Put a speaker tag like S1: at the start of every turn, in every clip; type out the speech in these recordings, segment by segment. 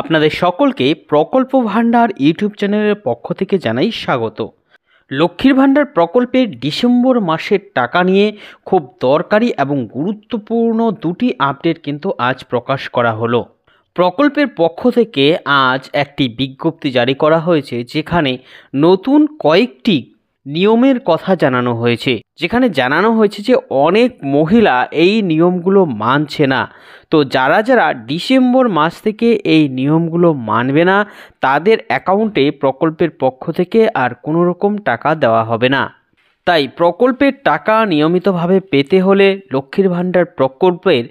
S1: আপনাদের সকলকে প্রকল্প ভাণ্ডার ইউটিউব চ্যানেলের পক্ষ থেকে জানাই স্বাগত লক্ষ্মীর ভাণ্ডার প্রকল্পের ডিসেম্বর মাসের টাকা নিয়ে খুব দরকারি এবং গুরুত্বপূর্ণ দুটি আপডেট কিন্তু আজ প্রকাশ করা হলো প্রকল্পের পক্ষ থেকে আজ একটি বিজ্ঞপ্তি জারি করা হয়েছে যেখানে নতুন কয়েকটি নিয়মের কথা জানানো হয়েছে যেখানে জানানো হয়েছে যে অনেক মহিলা এই নিয়মগুলো মানছে না তো যারা যারা ডিসেম্বর মাস থেকে এই নিয়মগুলো মানবে না তাদের অ্যাকাউন্টে প্রকল্পের পক্ষ থেকে আর কোনো রকম টাকা দেওয়া হবে না তাই প্রকল্পের টাকা নিয়মিতভাবে পেতে হলে লক্ষ্মীর ভাণ্ডার প্রকল্পের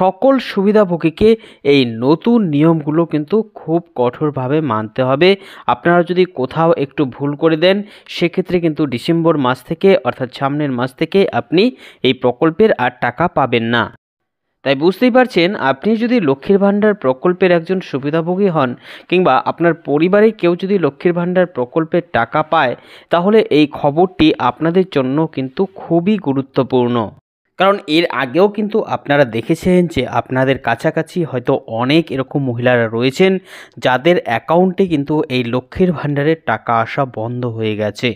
S1: সকল সুবিধাভোগীকে এই নতুন নিয়মগুলো কিন্তু খুব কঠোরভাবে মানতে হবে আপনারা যদি কোথাও একটু ভুল করে দেন সেক্ষেত্রে কিন্তু ডিসেম্বর মাস থেকে অর্থাৎ সামনের মাস থেকে আপনি এই প্রকল্পের আর টাকা পাবেন না তাই বুঝতেই পারছেন আপনি যদি লক্ষ্মীর ভাণ্ডার প্রকল্পের একজন সুবিধাভোগী হন কিংবা আপনার পরিবারে কেউ যদি লক্ষ্মীর ভাণ্ডার প্রকল্পের টাকা পায় তাহলে এই খবরটি আপনাদের জন্য কিন্তু খুবই গুরুত্বপূর্ণ কারণ এর আগেও কিন্তু আপনারা দেখেছেন যে আপনাদের কাছাকাছি হয়তো অনেক এরকম মহিলারা রয়েছেন যাদের অ্যাকাউন্টে কিন্তু এই লক্ষ্যের ভাণ্ডারের টাকা আসা বন্ধ হয়ে গেছে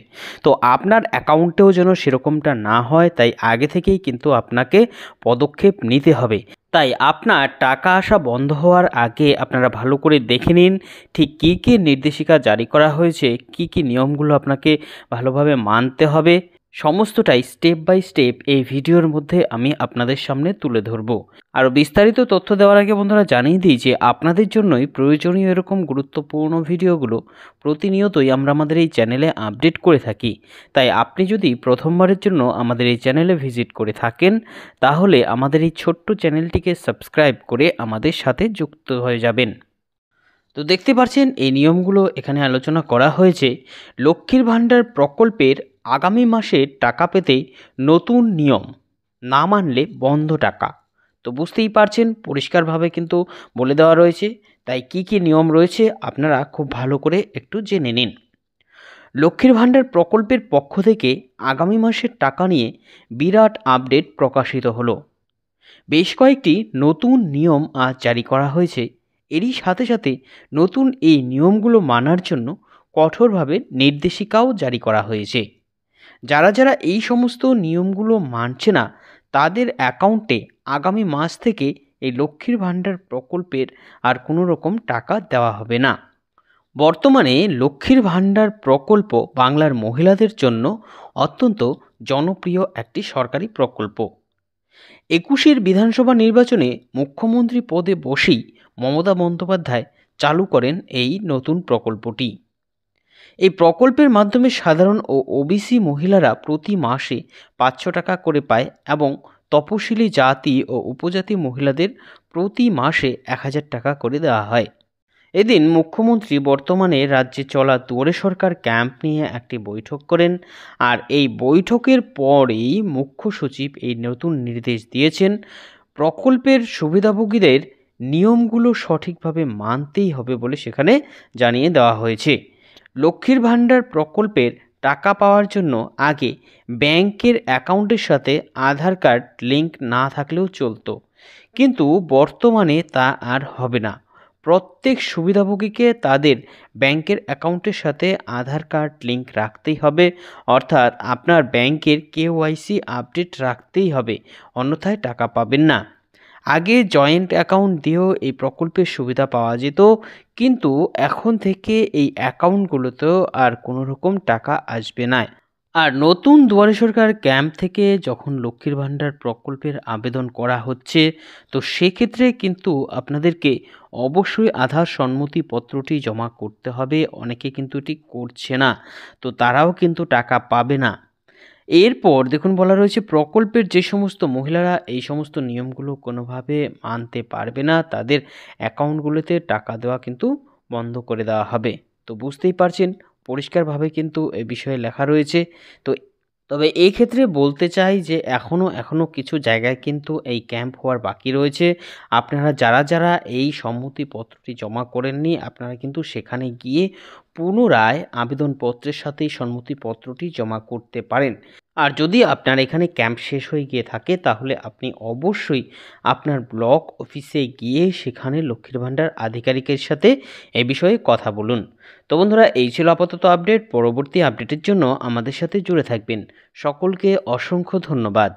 S1: তো আপনার অ্যাকাউন্টেও যেন সেরকমটা না হয় তাই আগে থেকেই কিন্তু আপনাকে পদক্ষেপ নিতে হবে তাই আপনার টাকা আসা বন্ধ হওয়ার আগে আপনারা ভালো করে দেখে নিন ঠিক কী কী নির্দেশিকা জারি করা হয়েছে কি কি নিয়মগুলো আপনাকে ভালোভাবে মানতে হবে সমস্তটাই স্টেপ বাই স্টেপ এই ভিডিওর মধ্যে আমি আপনাদের সামনে তুলে ধরব আর বিস্তারিত তথ্য দেওয়ার আগে বন্ধুরা জানিয়ে দিই যে আপনাদের জন্যই প্রয়োজনীয় এরকম গুরুত্বপূর্ণ ভিডিওগুলো প্রতিনিয়তই আমরা আমাদের এই চ্যানেলে আপডেট করে থাকি তাই আপনি যদি প্রথমবারের জন্য আমাদের এই চ্যানেলে ভিজিট করে থাকেন তাহলে আমাদের এই ছোট্ট চ্যানেলটিকে সাবস্ক্রাইব করে আমাদের সাথে যুক্ত হয়ে যাবেন তো দেখতে পাচ্ছেন এই নিয়মগুলো এখানে আলোচনা করা হয়েছে লক্ষ্মীর ভাণ্ডার প্রকল্পের আগামী মাসে টাকা পেতে নতুন নিয়ম না মানলে বন্ধ টাকা তো বুঝতেই পারছেন পরিষ্কারভাবে কিন্তু বলে দেওয়া রয়েছে তাই কি কি নিয়ম রয়েছে আপনারা খুব ভালো করে একটু জেনে নিন লক্ষ্মীর ভাণ্ডার প্রকল্পের পক্ষ থেকে আগামী মাসের টাকা নিয়ে বিরাট আপডেট প্রকাশিত হলো বেশ কয়েকটি নতুন নিয়ম আজ জারি করা হয়েছে এরই সাথে সাথে নতুন এই নিয়মগুলো মানার জন্য কঠোরভাবে নির্দেশিকাও জারি করা হয়েছে যারা যারা এই সমস্ত নিয়মগুলো মানছে না তাদের অ্যাকাউন্টে আগামী মাস থেকে এই লক্ষ্মীর ভাণ্ডার প্রকল্পের আর কোনো রকম টাকা দেওয়া হবে না বর্তমানে লক্ষ্মীর ভাণ্ডার প্রকল্প বাংলার মহিলাদের জন্য অত্যন্ত জনপ্রিয় একটি সরকারি প্রকল্প একুশের বিধানসভা নির্বাচনে মুখ্যমন্ত্রী পদে বসেই মমতা বন্দ্যোপাধ্যায় চালু করেন এই নতুন প্রকল্পটি এই প্রকল্পের মাধ্যমে সাধারণ ও ওবিসি মহিলারা প্রতি মাসে পাঁচশো টাকা করে পায় এবং তপশিলি জাতি ও উপজাতি মহিলাদের প্রতি মাসে এক হাজার টাকা করে দেওয়া হয় এদিন মুখ্যমন্ত্রী বর্তমানে রাজ্যে চলা দুয়ারে সরকার ক্যাম্প নিয়ে একটি বৈঠক করেন আর এই বৈঠকের পরেই মুখ্য সচিব এই নতুন নির্দেশ দিয়েছেন প্রকল্পের সুবিধাভোগীদের নিয়মগুলো সঠিকভাবে মানতেই হবে বলে সেখানে জানিয়ে দেওয়া হয়েছে লক্ষ্মীর ভাণ্ডার প্রকল্পের টাকা পাওয়ার জন্য আগে ব্যাংকের অ্যাকাউন্টের সাথে আধার কার্ড লিঙ্ক না থাকলেও চলত কিন্তু বর্তমানে তা আর হবে না প্রত্যেক সুবিধাভোগীকে তাদের ব্যাংকের অ্যাকাউন্টের সাথে আধার কার্ড লিঙ্ক রাখতেই হবে অর্থাৎ আপনার ব্যাংকের কেওয়াইসি আপডেট রাখতেই হবে অন্যথায় টাকা পাবেন না আগে জয়েন্ট অ্যাকাউন্ট দিয়েও এই প্রকল্পের সুবিধা পাওয়া যেত কিন্তু এখন থেকে এই অ্যাকাউন্টগুলোতেও আর কোনো রকম টাকা আসবে না আর নতুন দুয়ারে সরকার ক্যাম্প থেকে যখন লক্ষ্মীর ভাণ্ডার প্রকল্পের আবেদন করা হচ্ছে তো সেক্ষেত্রে কিন্তু আপনাদেরকে অবশ্যই আধার সম্মতিপত্রটি জমা করতে হবে অনেকে কিন্তু এটি করছে না তো তারাও কিন্তু টাকা পাবে না এরপর দেখুন বলা রয়েছে প্রকল্পের যে সমস্ত মহিলারা এই সমস্ত নিয়মগুলো কোনোভাবে মানতে পারবে না তাদের অ্যাকাউন্টগুলোতে টাকা দেওয়া কিন্তু বন্ধ করে দেওয়া হবে তো বুঝতেই পারছেন পরিষ্কারভাবে কিন্তু এ বিষয়ে লেখা রয়েছে তো তবে এই ক্ষেত্রে বলতে চাই যে এখনও এখনও কিছু জায়গায় কিন্তু এই ক্যাম্প হওয়ার বাকি রয়েছে আপনারা যারা যারা এই সম্মতিপত্রটি জমা করেননি আপনারা কিন্তু সেখানে গিয়ে পুনরায় আবেদনপত্রের সাথে সম্মতিপত্রটি জমা করতে পারেন আর যদি আপনার এখানে ক্যাম্প শেষ হয়ে গিয়ে থাকে তাহলে আপনি অবশ্যই আপনার ব্লক অফিসে গিয়ে সেখানে লক্ষ্মীর ভাণ্ডার আধিকারিকের সাথে এ বিষয়ে কথা বলুন তো বন্ধুরা এই ছিল আপাতত আপডেট পরবর্তী আপডেটের জন্য আমাদের সাথে জুড়ে থাকবেন সকলকে অসংখ্য ধন্যবাদ